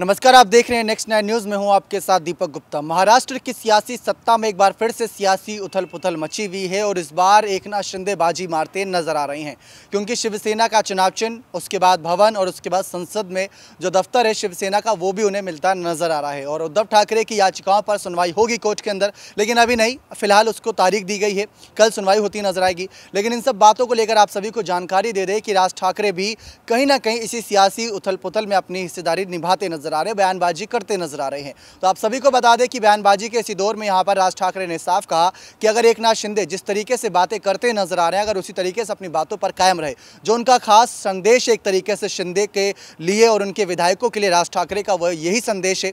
नमस्कार आप देख रहे हैं नेक्स्ट नाइन न्यूज़ में हूं आपके साथ दीपक गुप्ता महाराष्ट्र की सियासी सत्ता में एक बार फिर से सियासी उथल पुथल मची हुई है और इस बार एक ना शिंदे बाजी मारते नजर आ रहे हैं क्योंकि शिवसेना का चुनाव चिन्ह उसके बाद भवन और उसके बाद संसद में जो दफ्तर है शिवसेना का वो भी उन्हें मिलता नजर आ रहा है और उद्धव ठाकरे की याचिकाओं पर सुनवाई होगी कोर्ट के अंदर लेकिन अभी नहीं फिलहाल उसको तारीख दी गई है कल सुनवाई होती नजर आएगी लेकिन इन सब बातों को लेकर आप सभी को जानकारी दे दें कि राज ठाकरे भी कहीं ना कहीं इसी सियासी उथल पुथल में अपनी हिस्सेदारी निभाते नजर नजर आ रहे हैं बयानबाजी करते नजर आ रहे हैं तो आप सभी को बता दें कि बयानबाजी के इसी दौर में यहाँ पर राज ठाकरे ने साफ कहा कि अगर एक शिंदे जिस तरीके से बातें करते नजर आ रहे हैं अगर उसी तरीके से अपनी बातों पर कायम रहे जो उनका खास संदेश एक तरीके से शिंदे के लिए और उनके विधायकों के लिए राज ठाकरे का वह यही संदेश है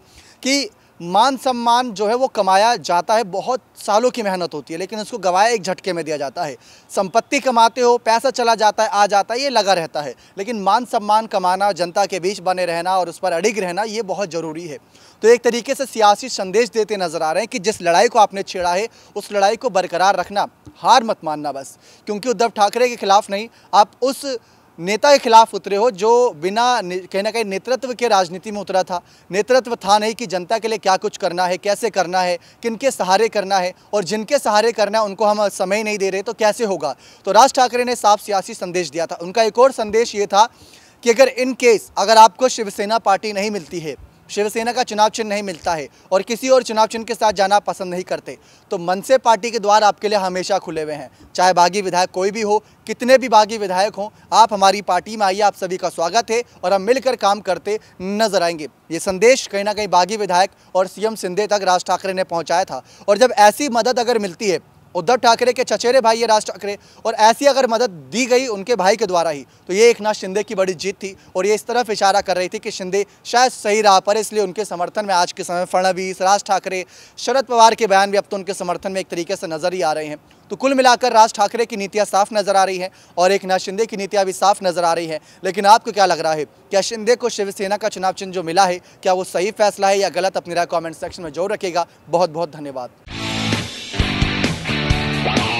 कि मान सम्मान जो है वो कमाया जाता है बहुत सालों की मेहनत होती है लेकिन उसको गवाया एक झटके में दिया जाता है संपत्ति कमाते हो पैसा चला जाता है आ जाता है ये लगा रहता है लेकिन मान सम्मान कमाना जनता के बीच बने रहना और उस पर अड़िग रहना ये बहुत ज़रूरी है तो एक तरीके से सियासी संदेश देते नज़र आ रहे हैं कि जिस लड़ाई को आपने छेड़ा है उस लड़ाई को बरकरार रखना हार मत मानना बस क्योंकि उद्धव ठाकरे के खिलाफ नहीं आप उस नेता के खिलाफ उतरे हो जो बिना कहीं ना कहीं नेतृत्व के राजनीति में उतरा था नेतृत्व था नहीं कि जनता के लिए क्या कुछ करना है कैसे करना है किनके सहारे करना है और जिनके सहारे करना है उनको हम समय नहीं दे रहे तो कैसे होगा तो राज ठाकरे ने साफ सियासी संदेश दिया था उनका एक और संदेश ये था कि अगर इन केस अगर आपको शिवसेना पार्टी नहीं मिलती है शिवसेना का चुनाव चिन्ह नहीं मिलता है और किसी और चुनाव चिन्ह के साथ जाना पसंद नहीं करते तो मनसे पार्टी के द्वार आपके लिए हमेशा खुले हुए हैं चाहे बागी विधायक कोई भी हो कितने भी बागी विधायक हों आप हमारी पार्टी में आइए आप सभी का स्वागत है और हम मिलकर काम करते नजर आएंगे ये संदेश कहीं ना कहीं बागी विधायक और सीएम सिंधे तक राज ठाकरे ने पहुँचाया था और जब ऐसी मदद अगर मिलती है उद्धव ठाकरे के चचेरे भाई है राज ठाकरे और ऐसी अगर मदद दी गई उनके भाई के द्वारा ही तो ये एक नाथ शिंदे की बड़ी जीत थी और ये इस तरफ इशारा कर रही थी कि शिंदे शायद सही राह पर इसलिए उनके समर्थन में आज के समय फडणवीस राज ठाकरे शरद पवार के बयान भी अब तो उनके समर्थन में एक तरीके से नजर ही आ रहे हैं तो कुल मिलाकर राज ठाकरे की नीतियाँ साफ नजर आ रही हैं और एक नाथ शिंदे की नीतियाँ भी साफ नजर आ रही हैं लेकिन आपको क्या लग रहा है क्या शिंदे को शिवसेना का चुनाव चिन्ह जो मिला है क्या वो सही फैसला है या गलत अपनी राय कॉमेंट सेक्शन में जोर रखेगा बहुत बहुत धन्यवाद Bye.